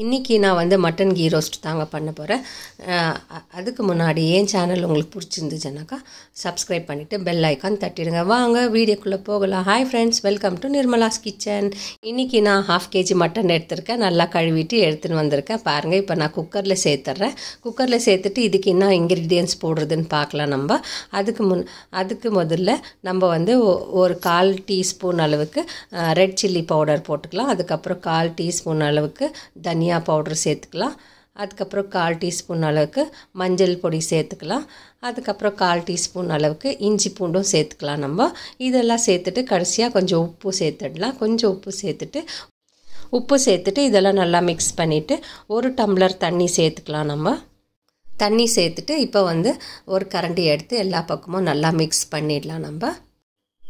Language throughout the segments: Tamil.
இன்றைக்கி நான் வந்து மட்டன் கீ ரோஸ்ட் தாங்க பண்ண போகிறேன் அதுக்கு முன்னாடி ஏன் சேனல் உங்களுக்கு பிடிச்சிருந்துச்சுன்னாக்கா சப்ஸ்கிரைப் பண்ணிவிட்டு பெல் ஐக்கான் தட்டிடுங்க வாங்க வீடியோக்குள்ளே போகலாம் hi friends welcome to Nirmala's kitchen இன்றைக்கி நான் ஹாஃப் கேஜி மட்டன் எடுத்திருக்கேன் நல்லா கழுவிட்டு எடுத்துன்னு வந்திருக்கேன் பாருங்கள் இப்போ நான் குக்கரில் சேர்த்துட்றேன் குக்கரில் சேர்த்துட்டு இதுக்கு என்ன இன்க்ரீடியன்ஸ் போடுறதுன்னு பார்க்கலாம் நம்ம அதுக்கு முன் அதுக்கு முதல்ல நம்ம வந்து ஒரு கால் டீஸ்பூன் அளவுக்கு ரெட் சில்லி பவுடர் போட்டுக்கலாம் அதுக்கப்புறம் கால் டீஸ்பூன் அளவுக்கு தனி தனியா பவுடர் சேர்த்துக்கலாம் அதுக்கப்புறம் கால் டீஸ்பூன் அளவுக்கு மஞ்சள் பொடி சேர்த்துக்கலாம் அதுக்கப்புறம் கால் டீஸ்பூன் அளவுக்கு இஞ்சி பூண்டும் சேர்த்துக்கலாம் நம்ம இதெல்லாம் சேர்த்துட்டு கடைசியாக கொஞ்சம் உப்பு சேர்த்துடலாம் கொஞ்சம் உப்பு சேர்த்துட்டு உப்பு சேர்த்துட்டு இதெல்லாம் நல்லா மிக்ஸ் பண்ணிவிட்டு ஒரு டம்ளர் தண்ணி சேர்த்துக்கலாம் நம்ம தண்ணி சேர்த்துட்டு இப்போ வந்து ஒரு கரண்டி எடுத்து எல்லா பக்கமும் நல்லா மிக்ஸ் பண்ணிடலாம் நம்ம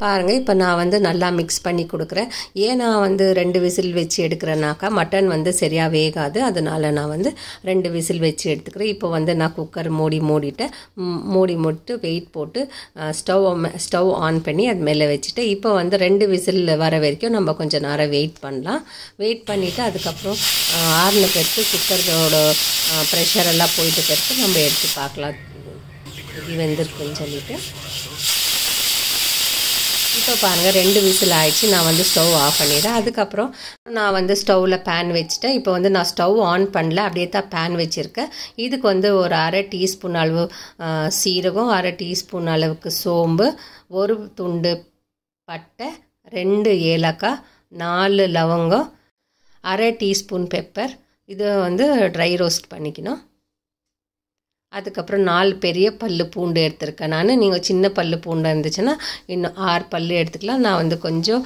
பாருங்கள் இப்போ நான் வந்து நல்லா மிக்ஸ் பண்ணி கொடுக்குறேன் ஏன் நான் வந்து ரெண்டு விசில் வச்சு எடுக்கிறேனாக்கா மட்டன் வந்து சரியாக வேகாது அதனால் நான் வந்து ரெண்டு விசில் வச்சு எடுத்துக்கிறேன் இப்போ வந்து நான் குக்கர் மூடி மூடிட்டேன் மூடி மூடிட்டு வெயிட் போட்டு ஸ்டவ் ஸ்டவ் ஆன் பண்ணி அது மேலே வச்சுட்டு இப்போ வந்து ரெண்டு விசில் வர வரைக்கும் நம்ம கொஞ்சம் நேரம் வெயிட் பண்ணலாம் வெயிட் பண்ணிவிட்டு அதுக்கப்புறம் ஆறின பெற்று குக்கரோட ப்ரெஷர் எல்லாம் போயிட்டு பெற்று நம்ம எடுத்து பார்க்கலாம் இது வெந்திருக்குன்னு சொல்லிவிட்டு இப்போ பாருங்கள் ரெண்டு விசில் ஆயிடுச்சு நான் வந்து ஸ்டவ் ஆஃப் பண்ணிடுறேன் அதுக்கப்புறம் நான் வந்து ஸ்டவ்வில் பேன் வச்சுட்டேன் இப்போ வந்து நான் ஸ்டவ் ஆன் பண்ணல அப்படியே தான் பேன் வச்சுருக்கேன் இதுக்கு வந்து ஒரு அரை டீஸ்பூன் அளவு சீரகம் அரை டீஸ்பூன் அளவுக்கு சோம்பு ஒரு துண்டு பட்டை ரெண்டு ஏலக்காய் நாலு லவங்கம் அரை டீஸ்பூன் பெப்பர் இதை வந்து ட்ரை ரோஸ்ட் பண்ணிக்கணும் அதுக்கப்புறம் நாலு பெரிய பல் பூண்டு எடுத்திருக்கேன் நான் நீங்கள் சின்ன பல் பூண்டு இருந்துச்சுன்னா இன்னும் ஆறு பல்லு எடுத்துக்கலாம் நான் வந்து கொஞ்சம்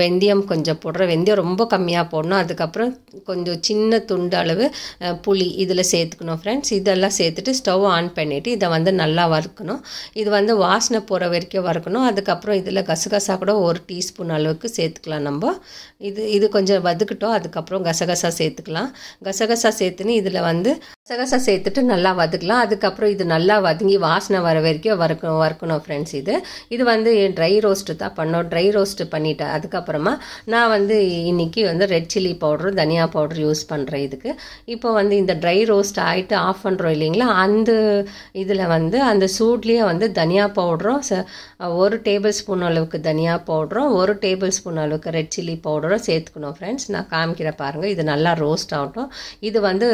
வெந்தயம் கொஞ்சம் போடுறேன் வெந்தயம் ரொம்ப கம்மியாக போடணும் அதுக்கப்புறம் கொஞ்சம் சின்ன துண்டு அளவு புளி இதில் சேர்த்துக்கணும் ஃப்ரெண்ட்ஸ் இதெல்லாம் சேர்த்துட்டு ஸ்டவ் ஆன் பண்ணிவிட்டு இதை வந்து நல்லா வறுக்கணும் இது வந்து வாசனை போகிற வரைக்கும் வறுக்கணும் அதுக்கப்புறம் இதில் கசகசா கூட ஒரு டீஸ்பூன் அளவுக்கு சேர்த்துக்கலாம் நம்ம இது இது கொஞ்சம் வதக்கிட்டோம் அதுக்கப்புறம் கசகசா சேர்த்துக்கலாம் கசகசா சேர்த்துன்னு இதில் வந்து கசகசா சேர்த்துட்டு நல்லா வதக்கு பார்த்துக்கலாம் அதுக்கப்புறம் இது நல்லா வதங்கி வாசனை வர வரைக்கும் வறுக்கணும் வறுக்கணும் ஃப்ரெண்ட்ஸ் இது இது வந்து ட்ரை ரோஸ்ட்டு தான் பண்ணோம் ட்ரை ரோஸ்ட்டு பண்ணிட்டேன் அதுக்கப்புறமா நான் வந்து இன்றைக்கி வந்து ரெட் சில்லி பவுட்ரு தனியா பவுட்ரு யூஸ் பண்ணுறேன் இதுக்கு இப்போ வந்து இந்த ட்ரை ரோஸ்ட் ஆகிட்டு ஆஃப் பண்ணுறோம் இல்லைங்களா அந்த இதில் வந்து அந்த சூட்லேயே வந்து தனியா பவுடரும் ஒரு டேபிள் ஸ்பூன் அளவுக்கு தனியா பவுடரும் ஒரு டேபிள் ஸ்பூன் அளவுக்கு ரெட் சில்லி பவுடரும் சேர்த்துக்கணும் ஃப்ரெண்ட்ஸ் நான் காமிக்கிறேன் பாருங்கள் இது நல்லா ரோஸ்ட் ஆகட்டும் இது வந்து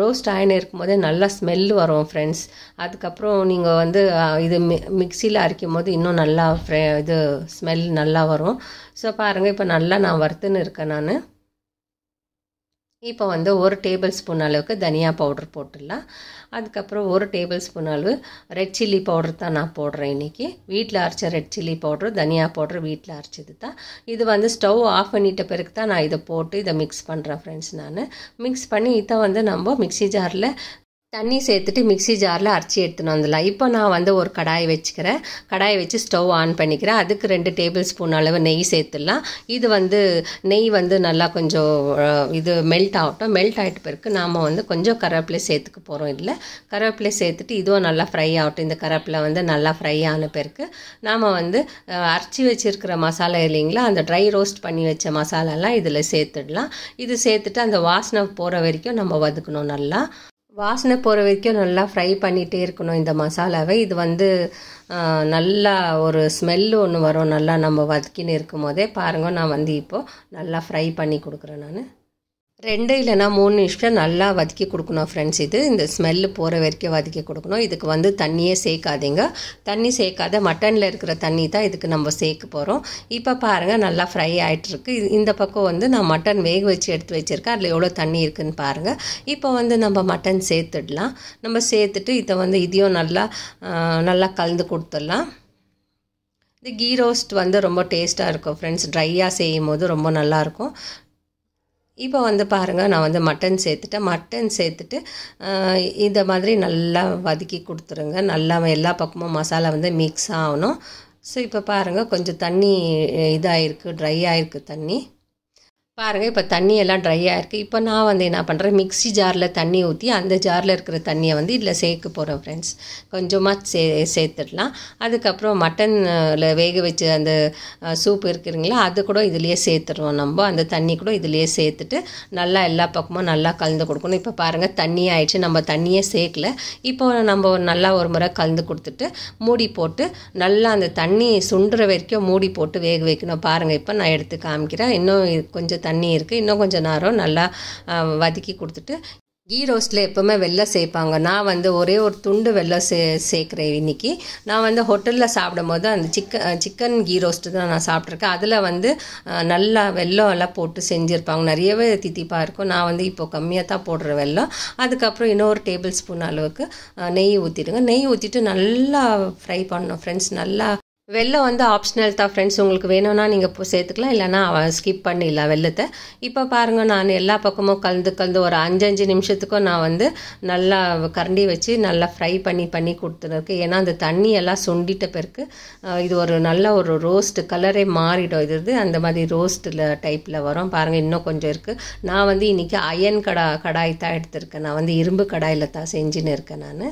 ரோஸ்ட் ஆயின்னு இருக்கும்போதே நல்லா ஸ்மெல்லு வரும் ஃப்ரெண்ட்ஸ் அதுக்கப்புறம் நீங்கள் வந்து இது மி மிக்சியில் அரைக்கும் போது இன்னும் நல்லா ஃப்ரே இது ஸ்மெல் நல்லா வரும் ஸோ பாருங்கள் இப்போ நல்லா நான் வறுத்துன்னு இருக்கேன் நான் இப்போ வந்து ஒரு டேபிள் ஸ்பூன் அளவுக்கு தனியா பவுடர் போட்டுடலாம் அதுக்கப்புறம் ஒரு டேபிள் ஸ்பூன் அளவு ரெட் சில்லி பவுடர் தான் நான் போடுறேன் இன்றைக்கி வீட்டில் அரைச்ச ரெட் சில்லி பவுட்ரு தனியா பவுட்ரு வீட்டில் அரைச்சது தான் இது வந்து ஸ்டவ் ஆஃப் பண்ணிட்ட பிறகு தான் நான் இதை போட்டு இதை மிக்ஸ் பண்ணுறேன் ஃப்ரெண்ட்ஸ் நான் மிக்ஸ் பண்ணி இதை வந்து நம்ம மிக்சி ஜாரில் தண்ணி சேர்த்துட்டு மிக்சி ஜாரில் அரைச்சி எடுத்துன்னு வந்துடலாம் இப்போ நான் வந்து ஒரு கடாயை வச்சுக்கிறேன் கடாயை வச்சு ஸ்டவ் ஆன் பண்ணிக்கிறேன் அதுக்கு ரெண்டு டேபிள் ஸ்பூன் அளவு நெய் சேர்த்துடலாம் இது வந்து நெய் வந்து நல்லா கொஞ்சம் இது மெல்ட் ஆகட்டும் மெல்ட் ஆகிட்டு பிறகு நாம் வந்து கொஞ்சம் கருவேப்பிலை சேர்த்துக்க போகிறோம் இதில் கருவேப்பிலை சேர்த்துட்டு இதுவும் நல்லா ஃப்ரை ஆகட்டும் இந்த கருவேப்பிலை வந்து நல்லா ஃப்ரை ஆன பிறகு நாம் வந்து அரைச்சி வச்சுருக்கிற மசாலா இல்லைங்களா அந்த ட்ரை ரோஸ்ட் பண்ணி வச்ச மசாலாலாம் இதில் சேர்த்துடலாம் இது சேர்த்துட்டு அந்த வாசனை போகிற வரைக்கும் நம்ம வதக்கணும் நல்லா வாசனை போகிற வரைக்கும் நல்லா ஃப்ரை பண்ணிகிட்டே இருக்கணும் இந்த மசாலாவை இது வந்து நல்லா ஒரு ஸ்மெல்லு ஒன்று வரும் நல்லா நம்ம வதக்கின்னு இருக்கும் போதே பாருங்கள் நான் வந்து இப்போது நல்லா ஃப்ரை பண்ணி கொடுக்குறேன் நான் ரெண்டு இல்லைனா மூணு நிமிஷம் நல்லா வதக்கி கொடுக்கணும் ஃப்ரெண்ட்ஸ் இது இந்த ஸ்மெல்லு போகிற வரைக்கும் வதக்கி கொடுக்கணும் இதுக்கு வந்து தண்ணியே சேர்க்காதீங்க தண்ணி சேர்க்காத மட்டனில் இருக்கிற தண்ணி தான் இதுக்கு நம்ம சேர்க்க போகிறோம் இப்போ பாருங்கள் நல்லா ஃப்ரை ஆகிட்டுருக்கு இந்த பக்கம் வந்து நான் மட்டன் வேக வச்சு எடுத்து வச்சுருக்கேன் அதில் எவ்வளோ தண்ணி இருக்குதுன்னு பாருங்கள் இப்போ வந்து நம்ம மட்டன் சேர்த்துடலாம் நம்ம சேர்த்துட்டு இதை வந்து இதையும் நல்லா நல்லா கலந்து கொடுத்துடலாம் இந்த கீ ரோஸ்ட் வந்து ரொம்ப டேஸ்ட்டாக இருக்கும் ஃப்ரெண்ட்ஸ் ட்ரையாக செய்யும் போது ரொம்ப நல்லாயிருக்கும் இப்போ வந்து பாருங்கள் நான் வந்து மட்டன் சேர்த்துட்டேன் மட்டன் சேர்த்துட்டு இந்த மாதிரி நல்லா வதக்கி கொடுத்துருங்க நல்லா எல்லா பக்கமும் மசாலா வந்து மிக்ஸ் ஆகணும் ஸோ இப்போ பாருங்கள் கொஞ்சம் தண்ணி இதாகிருக்கு ட்ரை ஆகிருக்கு தண்ணி பாருங்கள் இப்போ தண்ணியெல்லாம் ட்ரை ஆகிருக்கு இப்போ நான் வந்து என்ன பண்ணுறேன் மிக்சி ஜாரில் தண்ணி ஊற்றி அந்த ஜாரில் இருக்கிற தண்ணியை வந்து இதில் சேர்க்க போகிறேன் ஃப்ரெண்ட்ஸ் கொஞ்சமாக சே சேர்த்துடலாம் அதுக்கப்புறம் மட்டனில் வேக வச்சு அந்த சூப் இருக்குதுங்களா அது கூட இதுலேயே சேர்த்துடுவோம் நம்ம அந்த தண்ணி கூட இதுலேயே சேர்த்துட்டு நல்லா எல்லா பக்கமும் நல்லா கலந்து கொடுக்கணும் இப்போ பாருங்கள் தண்ணி ஆயிடுச்சு நம்ம தண்ணியே சேர்க்கல இப்போ நம்ம நல்லா ஒரு முறை கலந்து கொடுத்துட்டு மூடி போட்டு நல்லா அந்த தண்ணி சுண்டுற வரைக்கும் மூடி போட்டு வேக வைக்கணும் பாருங்கள் இப்போ நான் எடுத்து காமிக்கிறேன் இன்னும் கொஞ்சம் தண்ணி தண்ணி இருக்குது இன்னும் கொஞ்சம் நேரம் நல்லா வதக்கி கொடுத்துட்டு கீ ரோஸ்ட்டில் எப்போவுமே வெள்ளை சேர்ப்பாங்க நான் வந்து ஒரே ஒரு துண்டு வெள்ளை சே சேர்க்குறேன் இன்றைக்கி நான் வந்து ஹோட்டலில் சாப்பிடும் போது அந்த சிக்கன் சிக்கன் கீ ரோஸ்ட்டு தான் நான் சாப்பிட்ருக்கேன் அதில் வந்து நல்லா வெள்ளம் எல்லாம் போட்டு செஞ்சுருப்பாங்க நிறையவே தித்திப்பாக இருக்கும் நான் வந்து இப்போ கம்மியாக தான் போடுற வெள்ளம் அதுக்கப்புறம் இன்னொரு டேபிள் ஸ்பூன் அளவுக்கு நெய் ஊற்றிடுங்க நெய் ஊற்றிட்டு நல்லா ஃப்ரை பண்ணணும் ஃப்ரெண்ட்ஸ் நல்லா வெள்ளம் வந்து ஆப்ஷனல் தான் ஃப்ரெண்ட்ஸ் உங்களுக்கு வேணும்னா நீங்கள் இப்போ சேர்த்துக்கலாம் இல்லைனா ஸ்கிப் பண்ணிடலாம் வெள்ளத்தை இப்போ பாருங்கள் நான் எல்லா பக்கமும் கலந்து கலந்து ஒரு அஞ்சு அஞ்சு நிமிஷத்துக்கும் நான் வந்து நல்லா கரண்டி வச்சு நல்லா ஃப்ரை பண்ணி பண்ணி கொடுத்துருக்கேன் ஏன்னா அந்த தண்ணி எல்லாம் சுண்டிட்ட பிறகு இது ஒரு நல்ல ஒரு ரோஸ்ட்டு கலரே மாறிடும் இது அந்த மாதிரி ரோஸ்ட்டில் டைப்பில் வரும் பாருங்கள் இன்னும் கொஞ்சம் இருக்குது நான் வந்து இன்றைக்கி அயன் கடா கடாய் தான் எடுத்திருக்கேன் நான் வந்து இரும்பு கடாயில் தான் செஞ்சுன்னு இருக்கேன் நான்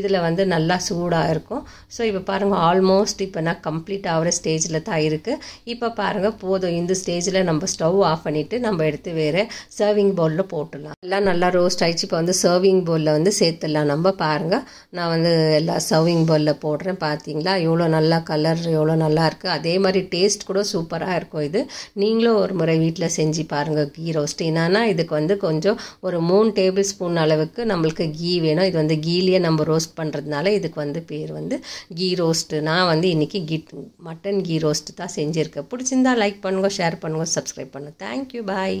இதில் வந்து நல்லா சூடாக இருக்கும் ஸோ இப்போ பாருங்கள் ஆல்மோஸ்ட் இப்போ நான் கம்ப்ளீட் ஆகிற ஸ்டேஜில் தான் இருக்குது இப்போ பாருங்கள் போதும் இந்த ஸ்டேஜில் நம்ம ஸ்டவ் ஆஃப் பண்ணிவிட்டு நம்ம எடுத்து வேறு சர்விங் பவுலில் போட்டுடலாம் எல்லாம் நல்லா ரோஸ்ட் ஆகிடுச்சு இப்போ வந்து சர்விங் பவுலில் வந்து சேர்த்துடலாம் நம்ம பாருங்கள் நான் வந்து எல்லா சர்விங் பவுலில் போடுறேன் பார்த்தீங்களா எவ்வளோ நல்லா கலர் எவ்வளோ நல்லா இருக்குது அதே மாதிரி டேஸ்ட் கூட சூப்பராக இருக்கும் இது நீங்களும் ஒரு முறை வீட்டில் செஞ்சு பாருங்கள் கீ ரோஸ்ட் என்னன்னா இதுக்கு வந்து கொஞ்சம் ஒரு மூணு டேபிள் ஸ்பூன் அளவுக்கு நம்மளுக்கு கீ வேணும் இது வந்து கீலேயே நம்ம ரோஸ்ட் பண்ணுறதுனால இதுக்கு வந்து பேர் வந்து கீ ரோஸ்ட்டு நான் வந்து இன்றைக்கி கீ மட்டன் கீ ரோஸ்ட்டு தான் செஞ்சுருக்கேன் பிடிச்சிருந்தா லைக் பண்ணுங்க ஷேர் பண்ணுங்க சப்ஸ்கிரைப் பண்ணுங்க தேங்க்யூ பாய்